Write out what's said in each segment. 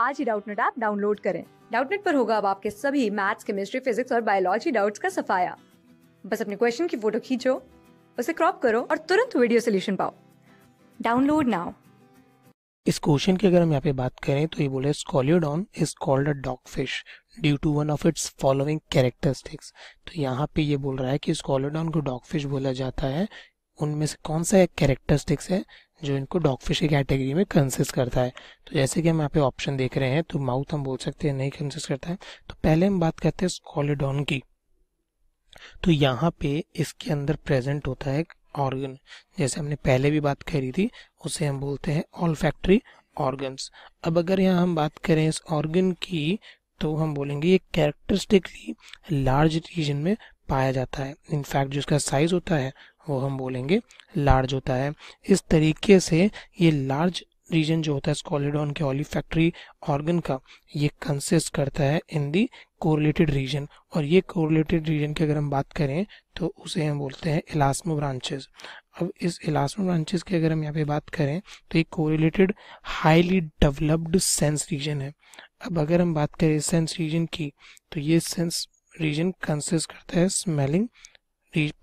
आज ही Doubtnut app download करें डाउटनेट पर होगा अब आपके सभी मैथ्स केमिस्ट्री फिजिक्स और बायोलॉजी डाउट्स का सफाया बस अपने क्वेश्चन की फोटो खींचो उसे क्रॉप करो और तुरंत वीडियो सोल्यूशन पाओ डाउनलोड नाउ इस क्वेश्चन की अगर हम यहाँ पे बात करें तो ये बोले scoliodon is called a dog fish due to one of its following characteristics तो यहाँ पे ये बोल रहा है कि स्कॉलियोडॉन को डॉग फिश बोला जाता है उनमें से कौन सा एक कैरेक्टरिस्टिक्स है जो इनको डॉग की कैटेगरी में कंसिस्ट करता है तो जैसे कि हम यहाँ पे ऑप्शन देख रहे हैं तो माउथ हम बोल सकते हैं नहीं कंसिस्ट करता है तो पहले हम बात करते हैं स्कॉलिडॉन की तो यहाँ पे इसके अंदर प्रेजेंट होता है ऑर्गन जैसे हमने पहले भी बात करी थी उसे हम बोलते हैं ऑल फैक्ट्री ऑर्गन्स अब अगर यहाँ हम बात करें इस ऑर्गन की तो हम बोलेंगे ये कैरेक्टरिस्टिकली लार्ज रीजन में पाया जाता है इनफैक्ट जो इसका साइज होता है वो हम बोलेंगे लार्ज होता है इस तरीके से ये लार्ज रीजन जो होता है स्कॉलिडॉन के ऑलिफैक्ट्री ऑर्गन का ये कंसिस्ट करता है इन दी कोरिलेटेड रीजन और ये कोरिलेटेड रीजन की अगर हम बात करें तो उसे हम बोलते हैं इलास्मो ब्रांचेस अब इस इलास्मो ब्रांचेस की अगर हम यहाँ पे बात करें तो ये correlated highly developed sense region है अब अगर हम बात करें सेंस रीजन की तो ये सेंस रीजन कंसिस्ट करता है स्मेलिंग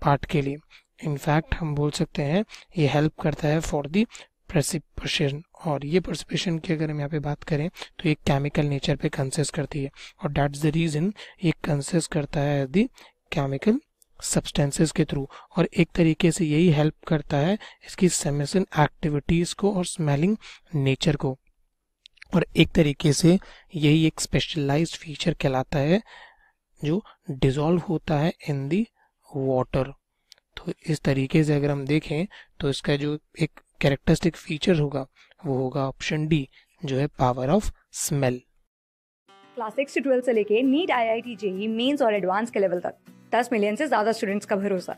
पार्ट के लिए इनफैक्ट हम बोल सकते हैं ये हेल्प करता है फॉर दी प्रसिपेशन और ये प्रसिपेशन की अगर हम यहाँ पे बात करें तो ये केमिकल नेचर पे कंसेस करती है और डैट्स द रीज़न ये कंसेस करता है दी केमिकल सब्सटेंसेस के थ्रू और एक तरीके से यही हेल्प करता है इसकी सेमेसन एक्टिविटीज़ को और स्मेलिंग नेचर को और एक तरीके से यही एक स्पेशलाइज फीचर कहलाता है जो डिजोल्व होता है इन दी वाटर इस तरीके से अगर हम देखें तो इसका जो एक कैरेक्टरिस्टिक फीचर होगा वो होगा ऑप्शन डी जो है power of smell class six से ट्वेल्थ से लेके NEET I I T JEE mains और एडवांस के लेवल तक दस मिलियन से ज्यादा स्टूडेंट्स का भरोसा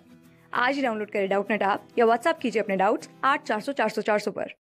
आज ही डाउनलोड करें डाउट नेट आप या व्हाट्सअप कीजिए अपने डाउट्स आठ चार सौ चार सौ चार सौ पर